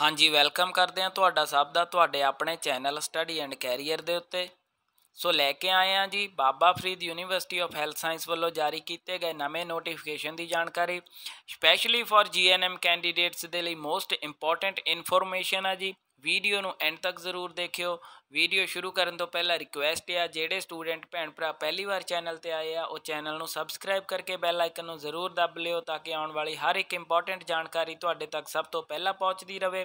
ਹਾਂਜੀ ਵੈਲਕਮ ਕਰਦੇ ਆ ਤੁਹਾਡਾ ਸਭ ਦਾ ਤੁਹਾਡੇ ਆਪਣੇ ਚੈਨਲ ਸਟੱਡੀ ਐਂਡ ਕੈਰੀਅਰ ਦੇ ਉੱਤੇ ਸੋ ਲੈ ਕੇ ਆਏ ਆ ਜੀ Baba Farid university of health science ਵੱਲੋਂ ਜਾਰੀ ਕੀਤੇ ਗਏ ਨਵੇਂ ਨੋਟੀਫਿਕੇਸ਼ਨ ਦੀ ਜਾਣਕਾਰੀ ਸਪੈਸ਼ਲੀ ਫॉर ਜੀਐਨਐਮ ਕੈਂਡੀਡੇਟਸ ਦੇ ਲਈ ਮੋਸਟ ਇੰਪੋਰਟੈਂਟ ਇਨਫੋਰਮੇਸ਼ਨ ਆ ਜੀ ਵੀਡੀਓ ਨੂੰ ਐਂਡ ਤੱਕ ਜ਼ਰੂਰ ਦੇਖਿਓ ਵੀਡੀਓ ਸ਼ੁਰੂ ਕਰਨ ਤੋਂ ਪਹਿਲਾਂ ਰਿਕੁਐਸਟ ਹੈ ਜਿਹੜੇ ਸਟੂਡੈਂਟ ਭੈਣ ਭਰਾ ਪਹਿਲੀ ਵਾਰ ਚੈਨਲ ਤੇ ਆਏ ਆ ਉਹ ਚੈਨਲ ਨੂੰ ਸਬਸਕ੍ਰਾਈਬ ਕਰਕੇ ਬੈਲ ਆਈਕਨ ਨੂੰ ਜ਼ਰੂਰ ਦੱਬ ਲਿਓ ਤਾਂ ਕਿ ਆਉਣ ਵਾਲੀ ਹਰ ਇੱਕ ਇੰਪੋਰਟੈਂਟ ਜਾਣਕਾਰੀ ਤੁਹਾਡੇ ਤੱਕ ਸਭ ਤੋਂ ਪਹਿਲਾਂ ਪਹੁੰਚਦੀ ਰਹੇ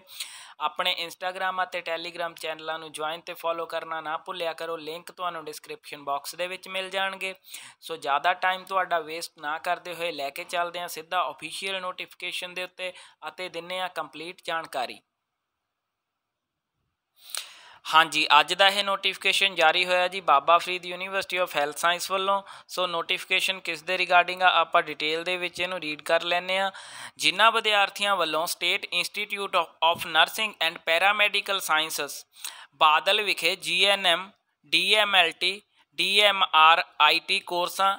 ਆਪਣੇ ਇੰਸਟਾਗ੍ਰam ਅਤੇ ਟੈਲੀਗ੍ਰam ਚੈਨਲਾਂ ਨੂੰ ਜੁਆਇਨ ਤੇ ਫੋਲੋ ਕਰਨਾ ਨਾ ਭੁੱਲਿਆ ਕਰੋ ਲਿੰਕ ਤੁਹਾਨੂੰ ਡਿਸਕ੍ਰਿਪਸ਼ਨ ਬਾਕਸ ਦੇ ਵਿੱਚ ਮਿਲ ਜਾਣਗੇ ਸੋ ਜ਼ਿਆਦਾ ਟਾਈਮ ਤੁਹਾਡਾ ਵੇਸਟ ਨਾ ਕਰਦੇ ਹੋਏ ਲੈ ਕੇ ਚੱਲਦੇ ਹਾਂ ਸਿੱਧਾ ਅਫੀਸ਼ੀਅਲ ਨੋਟੀਫਿਕੇਸ਼ਨ ਦੇ ਉੱਤੇ ਅਤੇ ਦਿੰਨੇ ਆ ਕੰਪਲੀਟ ਜਾਣਕਾਰੀ ਹਾਂਜੀ ਅੱਜ ਦਾ ਇਹ ਨੋਟੀਫਿਕੇਸ਼ਨ ਜਾਰੀ ਹੋਇਆ ਜੀ Baba Farid university of health science ਵੱਲੋਂ ਸੋ ਨੋਟੀਫਿਕੇਸ਼ਨ ਕਿਸ ਦੇ ਰਿਗਾਰਡਿੰਗ ਆ ਆਪਾਂ ਡਿਟੇਲ ਦੇ ਵਿੱਚ ਇਹਨੂੰ ਰੀਡ ਕਰ ਲੈਨੇ ਆ ਜਿਨ੍ਹਾਂ ਵਿਦਿਆਰਥੀਆਂ ਵੱਲੋਂ state institute of nursing and paramedical sciences Badal ਵਿਖੇ ਜੀਐਨਐਮ ਡੀਐਮਐਲਟੀ ਆਈਟੀ ਕੋਰਸਾਂ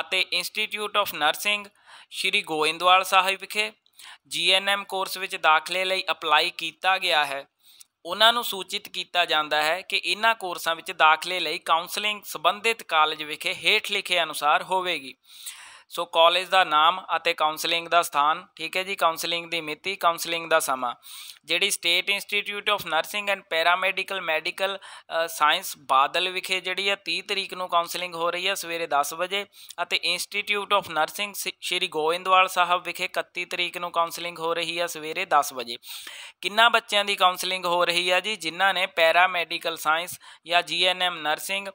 ਅਤੇ institute of nursing Shri Goindwal Sahib ਵਿਖੇ ਜੀਐਨਐਮ ਕੋਰਸ ਵਿੱਚ ਦਾਖਲੇ ਲਈ ਅਪਲਾਈ ਕੀਤਾ ਗਿਆ ਹੈ ਉਹਨਾਂ ਨੂੰ ਸੂਚਿਤ ਕੀਤਾ ਜਾਂਦਾ ਹੈ ਕਿ ਇਹਨਾਂ ਕੋਰਸਾਂ ਵਿੱਚ ਦਾਖਲੇ ਲਈ ਕਾਉਂਸਲਿੰਗ ਸੰਬੰਧਿਤ ਕਾਲਜ ਵਿਖੇ ਹੇਠ ਲਿਖੇ ਅਨੁਸਾਰ ਹੋਵੇਗੀ ਸੋ ਕਾਲਜ ਦਾ ਨਾਮ ਅਤੇ ਕਾਉਂਸਲਿੰਗ ਦਾ ਸਥਾਨ ਠੀਕ ਹੈ ਜੀ ਕਾਉਂਸਲਿੰਗ ਦੀ ਮਿਤੀ ਕਾਉਂਸਲਿੰਗ ਦਾ ਸਮਾਂ ਜਿਹੜੀ state institute of nursing and paramedical medical science Badal ਵਿਖੇ ਜਿਹੜੀ ਹੈ 30 ਤਰੀਕ ਨੂੰ ਕਾਉਂਸਲਿੰਗ ਹੋ ਰਹੀ ਹੈ ਸਵੇਰੇ 10 ਵਜੇ ਅਤੇ institute of nursing Shri Goindwal Sahib ਵਿਖੇ 31 ਤਰੀਕ ਨੂੰ ਕਾਉਂਸਲਿੰਗ ਹੋ ਰਹੀ ਹੈ ਸਵੇਰੇ 10 ਵਜੇ ਕਿੰਨਾ ਬੱਚਿਆਂ ਦੀ ਕਾਉਂਸਲਿੰਗ ਹੋ ਰਹੀ ਹੈ ਜੀ ਜਿਨ੍ਹਾਂ ਨੇ ਪੈਰਾਮੈਡੀਕਲ ਸਾਇੰਸ ਜਾਂ ਜੀਐਨਐਮ ਨਰਸਿੰਗ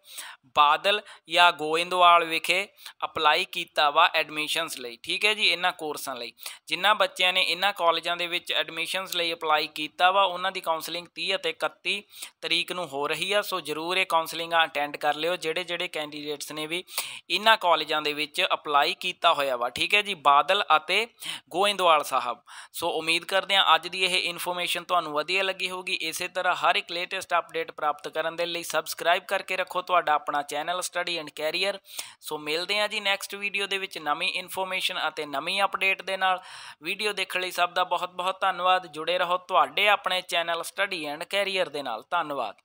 ਬਾਦਲ ਜਾਂ ਗੋਇੰਦਵਾਲ ਵਿਖੇ ਅਪਲਾਈ ਕੀਤਾ ਵਾ ਇਲਾਵਾ ਐਡਮਿਸ਼ਨਸ ਲਈ ਠੀਕ ਹੈ ਜੀ ਇਹਨਾਂ ਕੋਰਸਾਂ ਲਈ ਜਿਨ੍ਹਾਂ ਬੱਚਿਆਂ ਨੇ ਇਹਨਾਂ ਕਾਲਜਾਂ ਦੇ ਵਿੱਚ ਐਡਮਿਸ਼ਨਸ ਲਈ ਅਪਲਾਈ ਕੀਤਾ ਵਾ ਉਹਨਾਂ ਦੀ ਕਾਉਂਸਲਿੰਗ 30 ਅਤੇ 31 ਤਰੀਕ ਨੂੰ ਹੋ ਰਹੀ ਆ ਸੋ ਜ਼ਰੂਰ ਇਹ ਕਾਉਂਸਲਿੰਗਾਂ ਅਟੈਂਡ ਕਰ ਲਿਓ ਜਿਹੜੇ ਜਿਹੜੇ ਕੈਂਡੀਡੇਟਸ ਨੇ ਵੀ ਇਹਨਾਂ ਕਾਲਜਾਂ ਦੇ ਵਿੱਚ ਅਪਲਾਈ ਕੀਤਾ ਹੋਇਆ ਵਾ ਠੀਕ ਹੈ ਜੀ ਬਾਦਲ ਅਤੇ ਗੋਇੰਦਵਾਲ ਸਾਹਿਬ ਸੋ ਉਮੀਦ ਕਰਦੇ ਹਾਂ ਅੱਜ ਦੀ ਇਹ ਇਨਫੋਰਮੇਸ਼ਨ ਤੁਹਾਨੂੰ ਵਧੀਆ ਲੱਗੀ ਹੋਗੀ ਇਸੇ ਤਰ੍ਹਾਂ ਹਰ ਇੱਕ ਲੇਟੈਸਟ ਅਪਡੇਟ ਪ੍ਰਾਪਤ ਕਰਨ ਦੇ ਲਈ ਸਬਸਕ੍ਰਾਈਬ ਕਰਕੇ ਰੱਖੋ ਤੁਹਾਡਾ ਆਪਣਾ channel study and career so ਮਿਲਦੇ ਹਾਂ ਜੀ ਨੈਕਸਟ ਵੀਡੀਓ ਦੇ ਵਿੱਚ ਵਿੱਚ ਨਵੀਂ ਇਨਫੋਰਮੇਸ਼ਨ ਅਤੇ ਨਵੀਂ ਅਪਡੇਟ ਦੇ ਨਾਲ ਵੀਡੀਓ ਦੇਖਣ ਲਈ ਸਭ ਦਾ ਬਹੁਤ ਬਹੁਤ ਧੰਨਵਾਦ ਜੁੜੇ ਰਹੋ ਤੁਹਾਡੇ ਆਪਣੇ ਚੈਨਲ ਸਟੱਡੀ ਐਂਡ ਕੈਰੀਅਰ ਦੇ ਨਾਲ ਧੰਨਵਾਦ